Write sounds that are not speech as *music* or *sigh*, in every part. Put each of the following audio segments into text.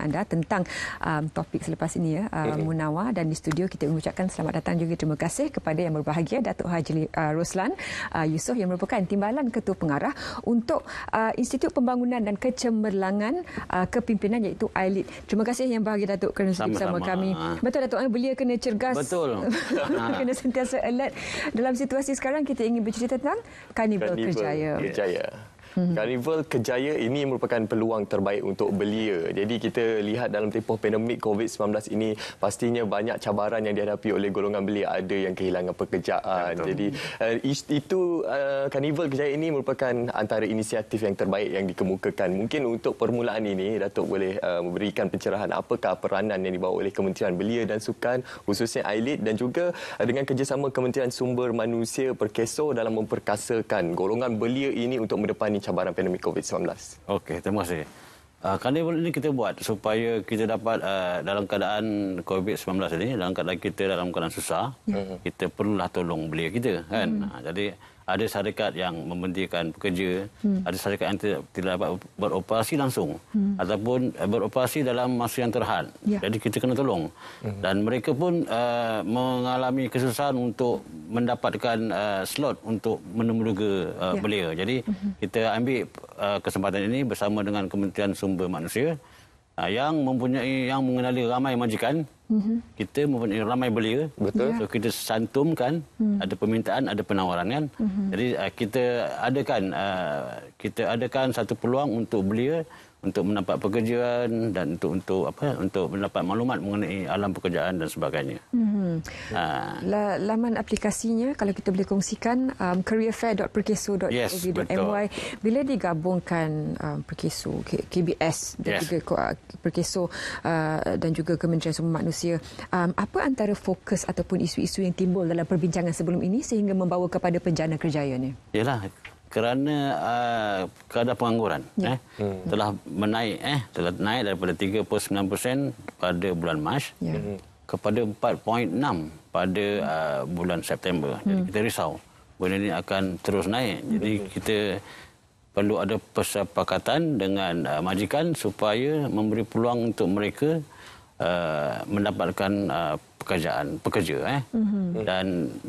anda tentang um, topik selepas ini ya uh, Munawa dan di studio kita mengucapkan selamat datang juga terima kasih kepada yang berbahagia Datuk Haji uh, Roslan uh, Yusof yang merupakan timbalan ketua pengarah untuk uh, Institut Pembangunan dan Kecemerlangan uh, Kepimpinan iaitu ILEAD. Terima kasih yang bahagia Datuk kerana sama, bersama kami. Betul Datuk, eh? belia kena cergas. Betul. *laughs* kena sentiasa alert dalam situasi sekarang kita ingin bercerita tentang kanibal karnival kerjaya. Hmm. Carnival Kejaya ini merupakan peluang terbaik untuk belia. Jadi kita lihat dalam tempoh pandemik COVID-19 ini pastinya banyak cabaran yang dihadapi oleh golongan belia. Ada yang kehilangan pekerjaan. Betul. Jadi uh, itu uh, Carnival Kejaya ini merupakan antara inisiatif yang terbaik yang dikemukakan. Mungkin untuk permulaan ini Datuk boleh uh, memberikan pencerahan apakah peranan yang dibawa oleh Kementerian Belia dan Sukan khususnya AILIT dan juga uh, dengan kerjasama Kementerian Sumber Manusia Perkeso dalam memperkasakan golongan belia ini untuk mendepani cabaran pandemik COVID-19. Okey, terima kasih. Uh, ah, Karnival ini kita buat supaya kita dapat uh, dalam keadaan COVID-19 ini, dalam keadaan kita dalam keadaan susah, mm-hmm. kita perlulah tolong belia kita. kan? Mm-hmm. Jadi, ada syarikat yang membentikan pekerja, hmm. ada syarikat yang tidak, tidak dapat beroperasi langsung hmm. ataupun eh, beroperasi dalam masa yang terhad. Ya. Jadi kita kena tolong. Hmm. Dan mereka pun uh, mengalami kesusahan untuk mendapatkan uh, slot untuk menemuduga uh, ya. belia. Jadi hmm. kita ambil uh, kesempatan ini bersama dengan Kementerian Sumber Manusia yang mempunyai yang mengenali ramai majikan Mm-hmm. Kita mempunyai ramai belia. Betul. Yeah. So kita santumkan mm. ada permintaan, ada penawaran kan. Mm-hmm. Jadi uh, kita adakan uh, kita adakan satu peluang untuk belia untuk mendapat pekerjaan dan untuk untuk apa untuk mendapat maklumat mengenai alam pekerjaan dan sebagainya. Mm-hmm. Ha. Laman aplikasinya kalau kita boleh kongsikan um, careerfair.perkeso.my yes, bila digabungkan um, Perkeso KBS dan yes. juga uh, Perkeso uh, dan juga Kementerian Sumber Manusia um, apa antara fokus ataupun isu-isu yang timbul dalam perbincangan sebelum ini sehingga membawa kepada penjana kerjaya ni? Yalah kerana uh, kadar pengangguran ya. eh hmm. telah menaik eh telah naik daripada 3.9% pada bulan Mac ya. Hmm. kepada 4.6 pada uh, bulan September. Hmm. Jadi kita risau benda ini akan terus naik. Jadi hmm. kita perlu ada persepakatan dengan uh, majikan supaya memberi peluang untuk mereka uh, mendapatkan uh, pekerjaan pekerja eh mm-hmm. dan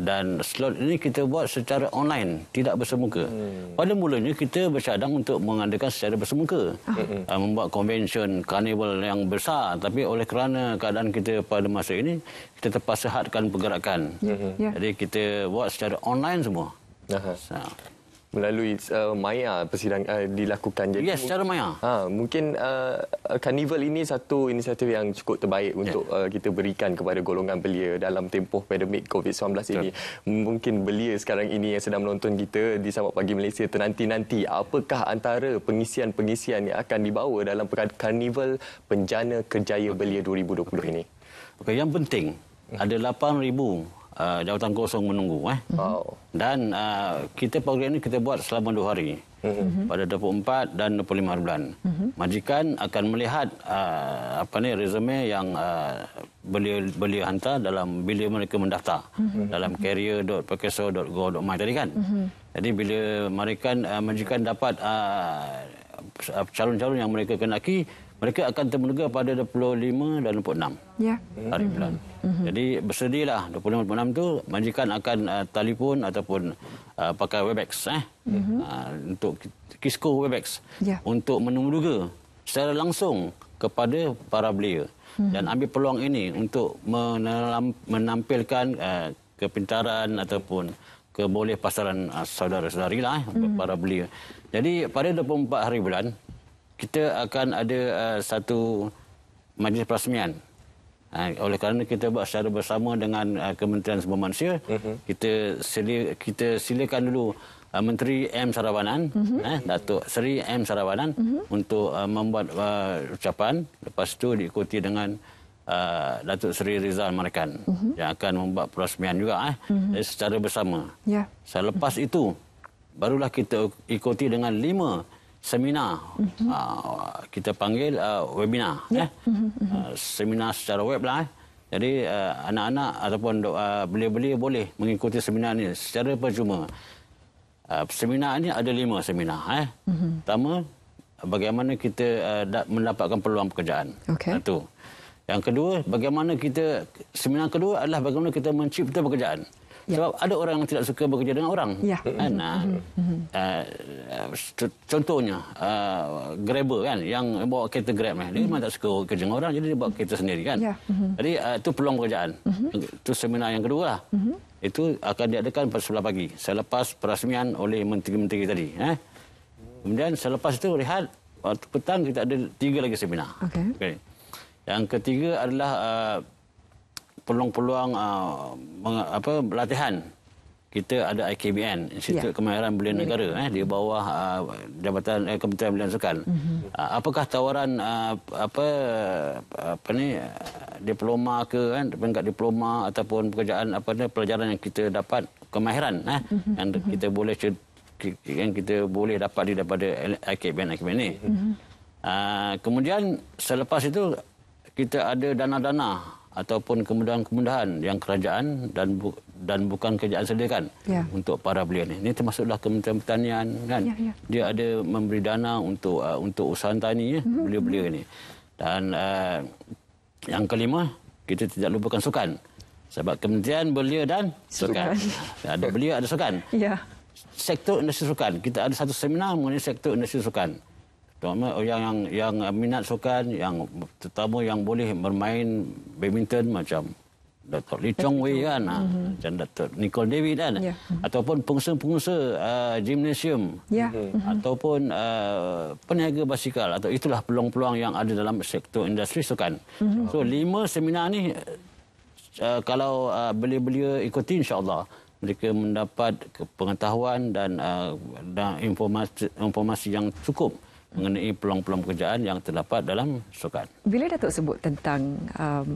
dan slot ini kita buat secara online tidak bersemuka mm. pada mulanya kita bercadang untuk mengadakan secara bersemuka mm-hmm. membuat convention carnival yang besar tapi oleh kerana keadaan kita pada masa ini kita terpaksa hadkan pergerakan ya, mm-hmm. yeah. jadi kita buat secara online semua uh-huh. so melalui uh, maya uh, persidangan uh, dilakukan jadi yes, secara maya ha mungkin karnival uh, ini satu inisiatif yang cukup terbaik ya. untuk uh, kita berikan kepada golongan belia dalam tempoh pandemik covid-19 ini sure. mungkin belia sekarang ini yang sedang menonton kita di Sabah pagi Malaysia ternanti-nanti apakah antara pengisian-pengisian yang akan dibawa dalam karnival penjana kerjaya okay. belia 2020 okay. ini okey yang penting hmm. ada 8000 uh, ah, jawatan kosong menunggu. Eh. Wow. Dan uh, kita program ini kita buat selama dua hari. Mm-hmm. pada 24 dan 25 bulan. Mm-hmm. Majikan akan melihat uh, apa ni resume yang uh, beliau beliau hantar dalam bila mereka mendaftar mm-hmm. dalam mhm. career.pekeso.go.my tadi kan. Mm-hmm. Jadi bila mereka uh, majikan dapat uh, calon-calon yang mereka kenaki mereka akan termurga pada 25 dan 26 yeah. hari mhm. bulan. Mm-hmm. Jadi bersedialah 25 dan 26 tu majikan akan uh, telefon ataupun uh, pakai Webex eh mm-hmm. uh, untuk Kisco Webex yeah. untuk menemurga secara langsung kepada para belia mm-hmm. dan ambil peluang ini untuk menelam, menampilkan uh, kepintaran ataupun keboleh pasaran uh, saudara-saudarilah eh, mm-hmm. para belia. Jadi pada 24 hari bulan kita akan ada uh, satu majlis perasmian. Uh, oleh kerana kita buat secara bersama dengan uh, Kementerian Sumber Manusia, uh-huh. kita sili, kita silakan dulu uh, Menteri M Sarawanan, uh-huh. Mhm. eh Datuk Seri M Sarawanan uh-huh. Mhm. untuk uh, membuat uh, ucapan, lepas itu diikuti dengan Uh, Datuk Seri Rizal Markan uh-huh. yang akan membuat perasmian juga eh uh-huh. secara bersama. Yeah. Selepas uh-huh. itu barulah kita ikuti dengan lima seminar uh, kita panggil uh, webinar ya yeah. eh? uh, seminar secara web lah eh? jadi uh, anak-anak ataupun uh, beli-beli boleh mengikuti seminar ini secara percuma uh, seminar ini ada lima seminar eh uh-huh. pertama bagaimana kita uh, mendapatkan peluang pekerjaan okay. itu yang kedua bagaimana kita seminar kedua adalah bagaimana kita mencipta pekerjaan Ya. Sebab ada orang yang tidak suka bekerja dengan orang. Ya. Kan? Mm -hmm. uh, uh, contohnya, uh, Grabber kan, yang bawa kereta Grab. Mm -hmm. Dia memang mm-hmm. tak suka kerja dengan orang, jadi dia bawa kereta sendiri. kan. Ya. Mm -hmm. Jadi uh, itu peluang pekerjaan. Mm -hmm. Itu seminar yang kedua. Mm -hmm. Itu akan diadakan pada sebelah pagi. Selepas perasmian oleh menteri-menteri tadi. Eh? Kemudian selepas itu, rehat. Waktu petang kita ada tiga lagi seminar. Okay. Okay. Yang ketiga adalah... Uh, peluang-peluang uh, latihan kita ada IKBN Institut yeah. Kemahiran Belia Negara eh di bawah uh, Jabatan eh, Kementerian Belia Sukan. Mm-hmm. Uh, ah, apakah tawaran uh, apa apa ni diploma ke kan peringkat diploma ataupun pekerjaan apa ni pelajaran yang kita dapat kemahiran eh mm-hmm. yang mhm. kita boleh yang kita boleh dapat di daripada IKBN IKBN ini. Mm-hmm. kemudian selepas itu kita ada dana-dana ataupun kemudahan-kemudahan yang kerajaan dan bu- dan bukan kerajaan sediakan yeah. untuk para belia ini. Ini termasuklah Kementerian Pertanian kan. Yeah, yeah. Dia ada memberi dana untuk uh, untuk usaha tani ya mm-hmm. Mhm. ini. Dan uh, yang kelima kita tidak lupakan sukan. Sebab kementerian belia dan sukan. sukan. *laughs* Ada belia ada sukan. Ya. Sektor industri sukan. Kita ada satu seminar mengenai sektor industri sukan terutama yang yang yang minat sukan yang terutama yang boleh bermain badminton macam Dato' Lee Chong Wei kan mm-hmm. macam Dato' Nicole David kan yeah. Mhm. ataupun pengusaha-pengusaha uh, gymnasium yeah. Ya. mm-hmm. ataupun uh, peniaga basikal atau itulah peluang-peluang yang ada dalam sektor industri sukan mm-hmm. so lima seminar ni uh, kalau uh, belia-belia ikuti insyaAllah mereka mendapat pengetahuan dan, uh, dan informasi, informasi yang cukup mengenai peluang-peluang pekerjaan yang terdapat dalam sukan. Bila Datuk sebut tentang um,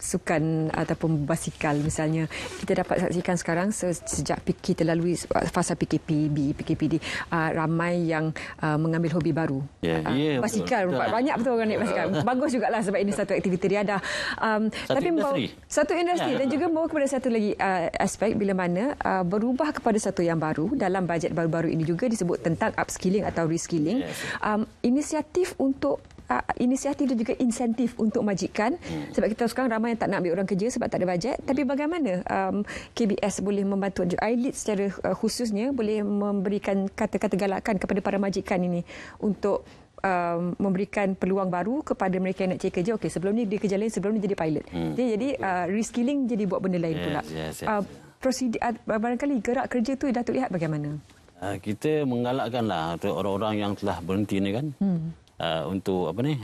sukan ataupun basikal misalnya kita dapat saksikan sekarang sejak kita lalui fasa PKPB PKPD uh, ramai yang uh, mengambil hobi baru yeah, uh, yeah, ya, basikal betul. banyak betul orang naik basikal *laughs* bagus jugalah sebab ini satu aktiviti riadah um, tapi industri. Membawa, satu industri yeah. dan juga bawa kepada satu lagi uh, aspek bila mana uh, berubah kepada satu yang baru dalam bajet baru-baru ini juga disebut tentang upskilling atau reskilling um, inisiatif untuk uh, inisiatif dan juga insentif untuk majikan hmm. sebab kita sekarang ramai yang tak nak ambil orang kerja sebab tak ada bajet hmm. tapi bagaimana um, KBS boleh membantu ILIT secara uh, khususnya boleh memberikan kata-kata galakan kepada para majikan ini untuk Um, memberikan peluang baru kepada mereka yang nak cari kerja. Okey, sebelum ni dia kerja lain, sebelum ni jadi pilot. Hmm. Jadi, jadi uh, reskilling jadi buat benda lain yes, pula. Yes, yes, uh, prosedi, uh, barangkali gerak kerja tu dah tu lihat bagaimana? Uh, kita menggalakkanlah untuk orang-orang yang telah berhenti ni kan. Hmm. Uh, untuk apa ni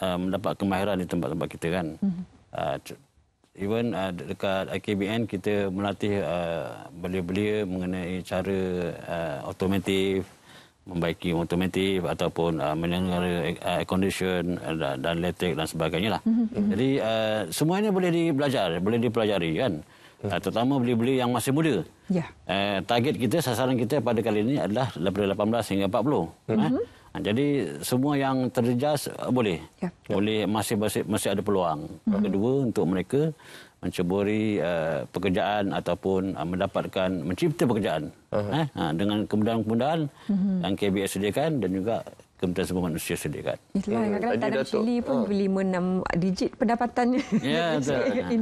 uh, mendapat kemahiran di tempat-tempat kita kan. Mm-hmm. Uh, even uh, dekat AKBN kita melatih uh, belia-belia mengenai cara uh, otomotif membaiki otomotif ataupun uh, menyelenggara e, uh, air condition uh, dan electric dan sebagainya lah. Mm-hmm. mm-hmm. Jadi uh, ini boleh dibelajar, boleh dipelajari kan. Uh, terutama belia-belia yang masih muda. Yeah. Uh, target kita, sasaran kita pada kali ini adalah daripada 18 hingga 40. Mm-hmm. Eh? Ha, jadi semua yang terjejas uh, boleh. Ya. Boleh masih masih masih ada peluang. Mm-hmm. Kedua untuk mereka menceburi uh, pekerjaan ataupun uh, mendapatkan mencipta pekerjaan. Uh-huh. Eh? Ha, dengan kemudahan-kemudahan mm-hmm. yang KBS sediakan dan juga Kementerian Sumber Manusia Syarikat. Itulah, hmm. Eh, kadang tanam Datuk, cili pun oh. beli ya, *laughs* ha. 6 digit pendapatannya. Ya,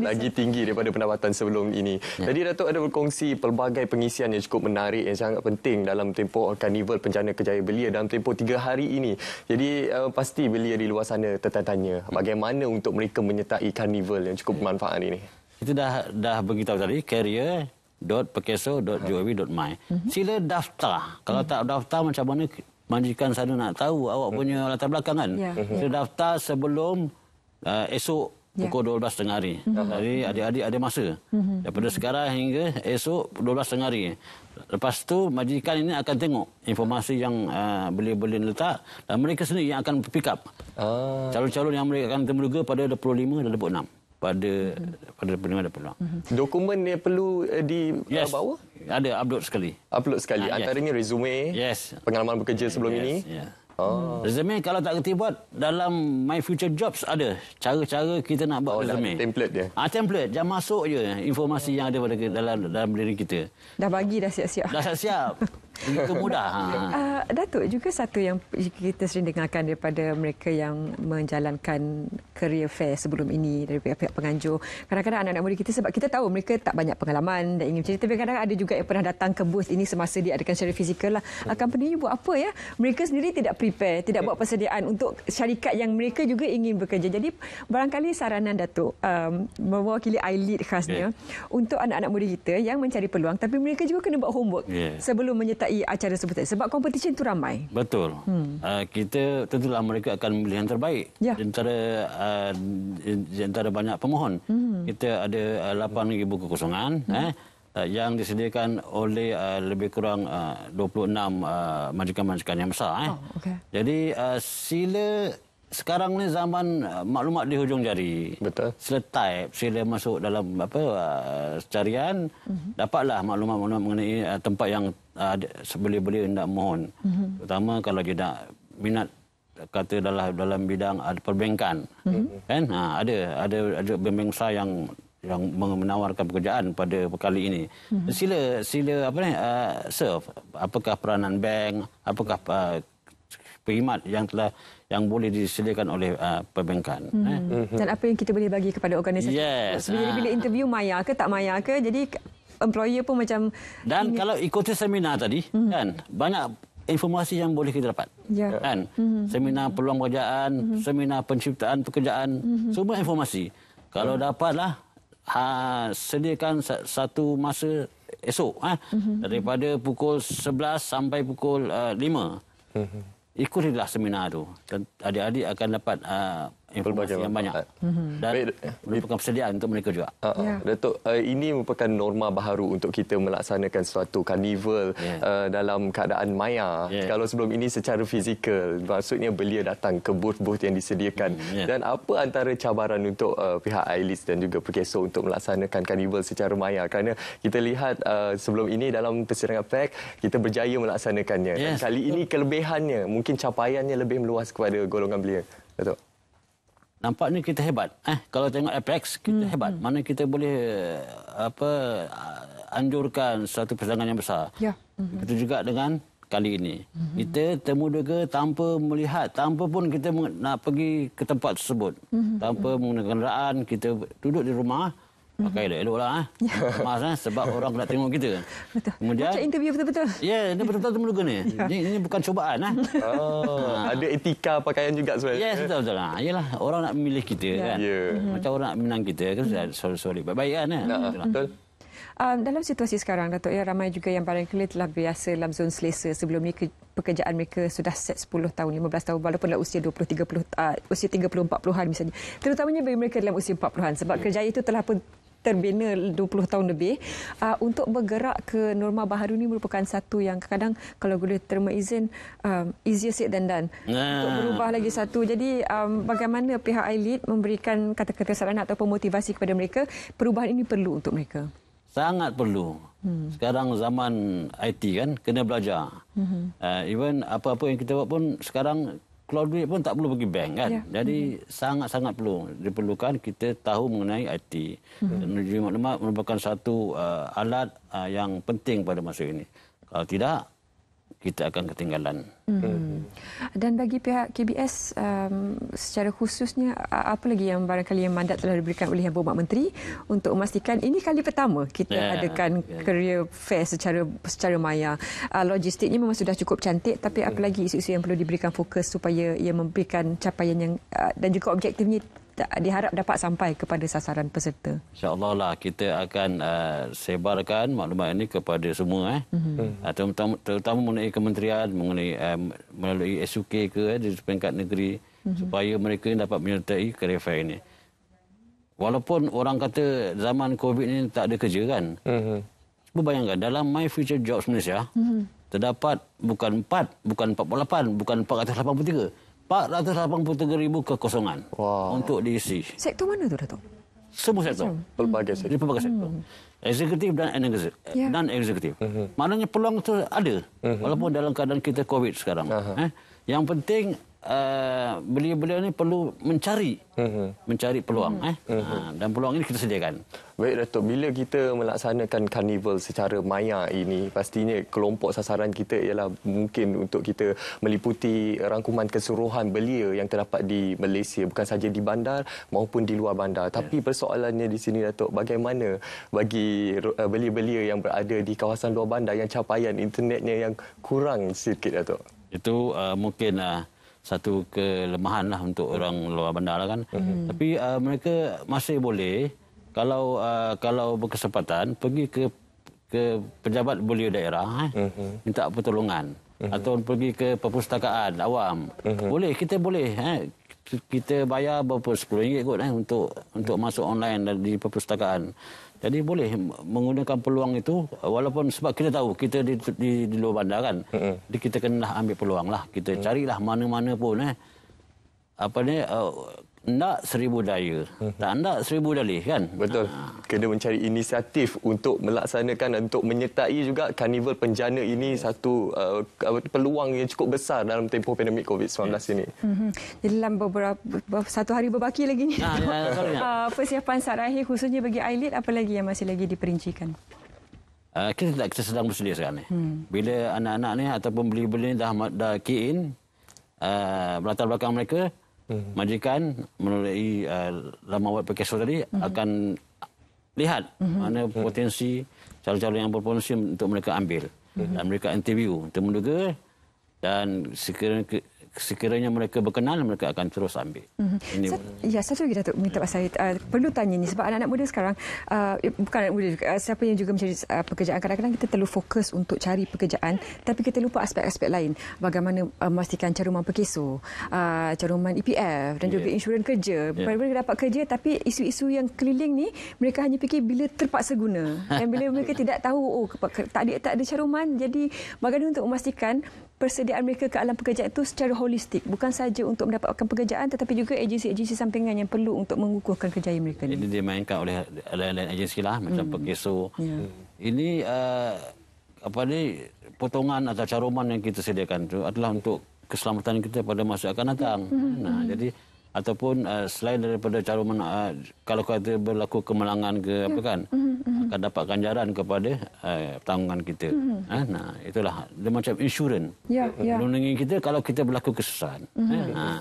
Lagi tinggi daripada pendapatan sebelum ini. Ya. Tadi Datuk ada berkongsi pelbagai pengisian yang cukup menarik yang sangat penting dalam tempoh karnival penjana kejayaan belia dalam tempoh 3 hari ini. Jadi uh, pasti belia di luar sana tertanya bagaimana untuk mereka menyertai karnival yang cukup bermanfaat ini. Kita dah dah beritahu tadi, carrier .pekeso.jw.my. Mhm. Sila daftar. Kalau mhm. tak daftar macam mana majikan sana nak tahu awak hmm. punya hmm. latar belakang kan. Yeah. Hmm. Saya daftar sebelum uh, esok ya. pukul yeah. 12 tengah hari. Mm-hmm. Jadi adik-adik ada masa. Mm-hmm. Daripada sekarang hingga esok 12 tengah hari. Lepas tu majikan ini akan tengok informasi yang boleh-boleh uh, beliau letak dan mereka sendiri yang akan pick up. Ah. Calon-calon yang mereka akan temuduga pada 25 dan 26 pada hmm pada pendengar ada peluang. hmm Dokumen yang perlu eh, dibawa? Yes. Uh, ada upload sekali. Upload sekali. Uh, Antaranya yes. resume, yes. pengalaman bekerja sebelum yes. ini. Yeah. Oh. Hmm. Resume kalau tak kerti buat dalam my future jobs ada cara-cara kita nak buat oh, resume. Lah, template dia. Ah template, jangan masuk je informasi yang ada pada dalam dalam diri kita. Dah bagi dah siap-siap. Dah siap-siap. *laughs* Begitu mudah. Ha. Uh, Datuk, juga satu yang kita sering dengarkan daripada mereka yang menjalankan career fair sebelum ini dari pihak-pihak penganjur. Kadang-kadang anak-anak muda kita sebab kita tahu mereka tak banyak pengalaman dan ingin cerita. Tapi kadang-kadang ada juga yang pernah datang ke booth ini semasa diadakan secara fizikal. Lah. Uh, company ini buat apa ya? Mereka sendiri tidak prepare, tidak buat persediaan untuk syarikat yang mereka juga ingin bekerja. Jadi barangkali saranan Datuk um, mewakili ILEAD khasnya okay. untuk anak-anak muda kita yang mencari peluang tapi mereka juga kena buat homework yeah. sebelum menyertai menyertai acara seperti itu? Sebab kompetisi itu ramai. Betul. Hmm. Uh, kita tentulah mereka akan memilih yang terbaik. Ya. Di antara, uh, antara banyak pemohon. Hmm. Kita ada uh, ribu kekosongan. Hmm. Eh yang disediakan oleh uh, lebih kurang uh, 26 uh, majikan-majikan yang besar eh. Oh, okay. Jadi uh, sila sekarang ni zaman uh, maklumat di hujung jari. Betul. Sila type, sila masuk dalam apa uh, carian, mm-hmm. dapatlah maklumat-maklumat mengenai uh, tempat yang uh, sebeli beli hendak mohon. Mm-hmm. Terutama kalau dia nak minat kata dalam dalam bidang uh, perbankan. Mm-hmm. Kan? Ha, ada ada ada bank saya yang yang menawarkan pekerjaan pada kali ini. Mm-hmm. Sila sila apa ni uh, serve apakah peranan bank, apakah uh, perkhidmat yang telah yang boleh disediakan oleh uh, perbankan. Eh. Hmm. Eh. Dan apa yang kita boleh bagi kepada organisasi? Yes. Jadi ah. bila interview maya ke tak maya ke? Jadi employer pun macam Dan ini. kalau ikuti seminar tadi hmm. kan banyak informasi yang boleh kita dapat. Ya. Kan? Hmm. Seminar peluang pekerjaan, hmm. seminar penciptaan pekerjaan, hmm. semua informasi. Kalau hmm. dapatlah ha, sediakan satu masa esok ha, hmm. daripada pukul 11 sampai pukul uh, 5 ikutilah seminar tu. Adik-adik akan dapat uh, informasi yang banyak mhm. dan eh, merupakan persediaan untuk mereka juga. Uh-uh. Ah, ah. Yeah. Datuk, uh, ini merupakan norma baru untuk kita melaksanakan suatu karnival yeah. Ya. uh, dalam keadaan maya. Yeah. Kalau sebelum ini secara fizikal, maksudnya belia datang ke booth-booth yang disediakan. Hmm, yeah. Dan apa antara cabaran untuk uh, pihak ILIS dan juga Perkeso untuk melaksanakan karnival secara maya? Kerana kita lihat uh, sebelum ini dalam persidangan PEC, kita berjaya melaksanakannya. Yes. kali ini kelebihannya, mungkin capaiannya lebih meluas kepada golongan belia. Datuk nampaknya kita hebat eh kalau tengok apex kita hmm. hebat hmm. mana kita boleh eh, apa eh, anjurkan satu persaingan yang besar ya hmm. itu juga dengan kali ini hmm. kita temuduga tanpa melihat tanpa pun kita nak pergi ke tempat tersebut hmm. tanpa menggunakan kenderaan kita duduk di rumah Pakai mhm. elok-elok lah. Eh. Ya. Mas, eh, sebab orang nak tengok kita. Betul. Kemudian, Macam interview betul-betul. Ya, yeah, ini betul-betul temu luka ni. Ya. Ini, ini, bukan cubaan. Eh. Oh, ha. ada etika pakaian juga sebenarnya. Yes, betul-betul. Ha, yelah, orang nak memilih kita ya. kan. Ya. Mhm. Macam orang nak menang kita. Kan, mhm. sorry, sorry. sorry. Baik-baik kan. Eh. Ya. Betul. Um, dalam situasi sekarang, Datuk, ya, ramai juga yang barangkali telah biasa dalam zon selesa sebelum ini pekerjaan mereka sudah set 10 tahun, 15 tahun walaupun dah usia 20, 30, uh, usia 30, 40-an misalnya. Terutamanya bagi mereka dalam usia 40-an sebab ya. kerjaya itu telah pun terbina 20 tahun lebih uh, untuk bergerak ke norma baharu ini merupakan satu yang kadang kalau boleh terima izin um, easier said than done nah. untuk ah. berubah lagi satu jadi um, bagaimana pihak elit memberikan kata-kata saran atau motivasi kepada mereka perubahan ini perlu untuk mereka sangat perlu hmm. sekarang zaman IT kan kena belajar hmm. uh, even apa-apa yang kita buat pun sekarang keluar duit pun tak perlu pergi bank kan. Yeah. Jadi hmm. sangat-sangat mm. perlu diperlukan kita tahu mengenai IT. Teknologi mm. maklumat merupakan satu uh, alat uh, yang penting pada masa ini. Kalau tidak kita akan ketinggalan. Hmm. Dan bagi pihak KBS um, secara khususnya apa lagi yang barangkali yang mandat telah diberikan oleh Yang Menteri untuk memastikan ini kali pertama kita yeah. adakan ya. career yeah. fair secara secara maya. Uh, logistiknya memang sudah cukup cantik tapi yeah. apa hmm. lagi isu-isu yang perlu diberikan fokus supaya ia memberikan capaian yang uh, dan juga objektifnya diharap dapat sampai kepada sasaran peserta? InsyaAllah lah kita akan uh, sebarkan maklumat ini kepada semua eh. Mm-hmm. Uh, terutama, terutama mengenai kementerian, mengenai uh, melalui SUK ke eh, di peringkat negeri mm-hmm. supaya mereka dapat menyertai kerefa ini. Walaupun orang kata zaman COVID ini tak ada kerja kan. Mm-hmm. Cuba bayangkan dalam My Future Jobs Malaysia, mm-hmm. terdapat bukan 4, bukan 48, bukan 483. 483,000 kekosongan wow. untuk diisi. Sektor mana tu, Datuk? Semua sektor. Hmm. Pelbagai sektor. Di pelbagai sektor. Eksekutif dan eksekutif. Yeah. Dan eksekutif. Uh-huh. Maknanya peluang itu ada. Uh-huh. Walaupun dalam keadaan kita COVID sekarang. Uh-huh. Eh? Yang penting, Uh, beliau-beliau uh, ini perlu mencari mm-hmm. mencari peluang mm-hmm. eh mm-hmm. Uh, dan peluang ini kita sediakan baik Dato bila kita melaksanakan karnival secara maya ini pastinya kelompok sasaran kita ialah mungkin untuk kita meliputi rangkuman keseluruhan belia yang terdapat di Malaysia bukan saja di bandar maupun di luar bandar ya. tapi persoalannya di sini Dato bagaimana bagi eh, belia-belia yang berada di kawasan luar bandar yang capaian internetnya yang kurang sedikit Dato itu uh, mungkin uh, satu kelemahan lah untuk orang luar bandar lah kan. Mm. Tapi uh, mereka masih boleh kalau uh, kalau berkesempatan pergi ke ke pejabat belia daerah eh, mm-hmm. minta pertolongan mm-hmm. atau pergi ke perpustakaan awam mm-hmm. boleh kita boleh eh, kita bayar berapa RM10 kot eh, untuk untuk masuk online di perpustakaan jadi boleh menggunakan peluang itu uh, walaupun sebab kita tahu kita di, di, di luar bandar kan. Mm-hmm. Jadi kita kena ambil peluang lah. Kita mm-hmm. carilah mana-mana pun eh. Apa ni uh, nak seribu daya. Mhm. Tak nak seribu dalih kan? Betul. Ah. Kena mencari inisiatif untuk melaksanakan dan untuk menyertai juga karnival penjana ini yes. satu uh, peluang yang cukup besar dalam tempoh pandemik COVID-19 yes. ini. Mm-hmm. Jadi dalam beberapa satu hari berbaki lagi ni. Nah, ya, ya, *laughs* ah, persiapan saat akhir khususnya bagi Ailid apa lagi yang masih lagi diperincikan? Uh, kita kita sedang bersedia sekarang Hmm. Bila anak-anak ni ataupun beli-beli dah dah key in uh, belakang mereka Hmm. Majikan melalui uh, laman web Pekeso tadi hmm. akan lihat hmm. mana hmm. potensi calon-calon yang berpotensi untuk mereka ambil. Hmm. Dan mereka interview untuk menduga dan sekiranya sekiranya mereka berkenan mereka akan terus ambil. Mm-hmm. Ini Sat- ya satu lagi Datuk minta Pak Said uh, perlu tanya ni sebab anak-anak muda sekarang uh, bukan anak muda uh, siapa yang juga mencari uh, pekerjaan kadang-kadang kita terlalu fokus untuk cari pekerjaan tapi kita lupa aspek-aspek lain bagaimana uh, memastikan caruman perkeso, uh, caruman EPF dan juga ya. insurans kerja. Yeah. Ya. Mereka dapat kerja tapi isu-isu yang keliling ni mereka hanya fikir bila terpaksa guna dan bila mereka *laughs* tidak tahu oh tak ada tak ada caruman jadi bagaimana untuk memastikan persediaan mereka ke alam pekerjaan itu secara holistik bukan saja untuk mendapatkan pekerjaan tetapi juga agensi-agensi sampingan yang perlu untuk mengukuhkan kerjaya mereka ini. Ini dimainkan oleh lain-lain agensi lah macam hmm. Pekeso. Yeah. Ini uh, apa ni potongan atau caruman yang kita sediakan itu adalah untuk keselamatan kita pada masa akan datang. Hmm. Nah, hmm. jadi ataupun uh, selain daripada calon mena- uh, kalau kata berlaku kemalangan ke apa kan mm-hmm. akan dapat ganjaran kepada uh, tanggungan kita mm-hmm. eh? nah itulah dia macam insurans yeah, yeah. Ya. melindungi kita kalau kita berlaku kesusahan mm-hmm. eh? nah.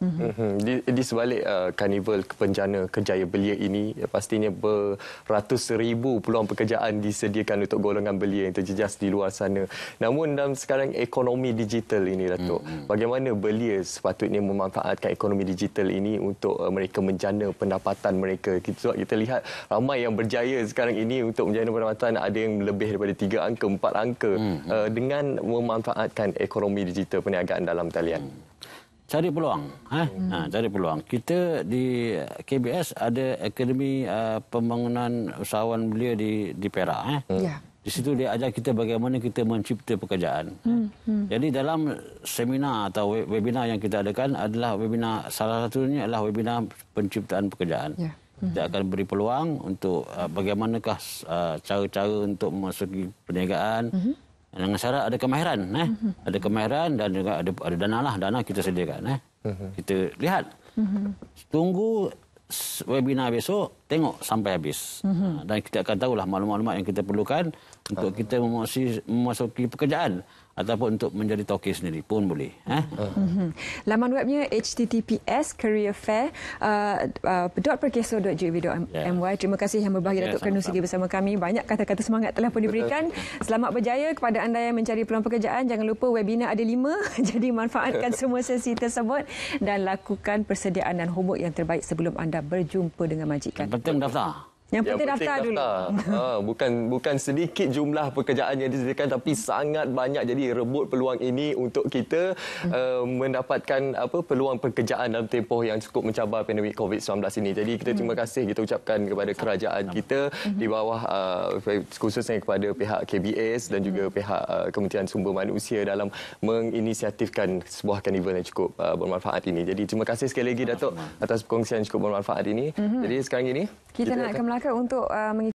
Mm-hmm. mm-hmm. Di, di sebalik uh, karnival penjana kepenjana belia ini eh, pastinya beratus ribu peluang pekerjaan disediakan untuk golongan belia yang terjejas di luar sana namun dalam sekarang ekonomi digital ini Datuk mm-hmm. bagaimana belia sepatutnya memanfaatkan ekonomi digital ini untuk uh, mereka menjana pendapatan mereka kita, kita lihat ramai yang berjaya sekarang ini untuk menjana pendapatan ada yang lebih daripada tiga angka empat angka mm-hmm. uh, dengan memanfaatkan ekonomi digital perniagaan dalam talian mm-hmm cari peluang eh hmm. ha, cari peluang kita di KBS ada akademi uh, pembangunan usahawan belia di di Perak eh hmm. yeah. di situ dia ajar kita bagaimana kita mencipta pekerjaan hmm. Hmm. jadi dalam seminar atau webinar yang kita adakan adalah webinar salah satunya adalah webinar penciptaan pekerjaan yeah. hmm. dia akan beri peluang untuk uh, bagaimanakah uh, cara-cara untuk memasuki perniagaan hmm dengan syarat ada kemahiran eh mm-hmm. ada kemahiran dan juga ada ada dana lah dana kita sediakan eh mm-hmm. kita lihat mm-hmm. tunggu webinar besok tengok sampai habis mm-hmm. dan kita akan tahulah maklumat-maklumat yang kita perlukan untuk ah. kita memasuki, memasuki pekerjaan ataupun untuk menjadi toke sendiri pun boleh. Eh? Laman webnya https careerfair.perkeso.gov.my uh, uh, ya. Terima kasih yang berbahagia ya, Datuk Kanu Sigi bersama kami. Banyak kata-kata semangat telah pun diberikan. Betul. Selamat berjaya kepada anda yang mencari peluang pekerjaan. Jangan lupa webinar ada lima. *laughs* Jadi manfaatkan semua sesi tersebut dan lakukan persediaan dan homework yang terbaik sebelum anda berjumpa dengan majikan. Yang penting daftar. Yang penting, yang penting daftar, daftar dulu. *laughs* Ha, ah, bukan bukan sedikit jumlah pekerjaan yang disediakan tapi sangat banyak jadi rebut peluang ini untuk kita uh, mendapatkan apa peluang pekerjaan dalam tempoh yang cukup mencabar pandemik COVID-19 ini. Jadi kita terima hmm. kasih kita ucapkan kepada kerajaan kita hmm. di bawah uh, khususnya kepada pihak KBS dan juga pihak uh, Kementerian Sumber Manusia dalam menginisiatifkan sebuah karnival yang cukup uh, bermanfaat ini. Jadi terima kasih sekali lagi Datuk atas perkongsian cukup bermanfaat ini. Jadi sekarang ini kita, kita nak akan Setakat untuk uh, mengikuti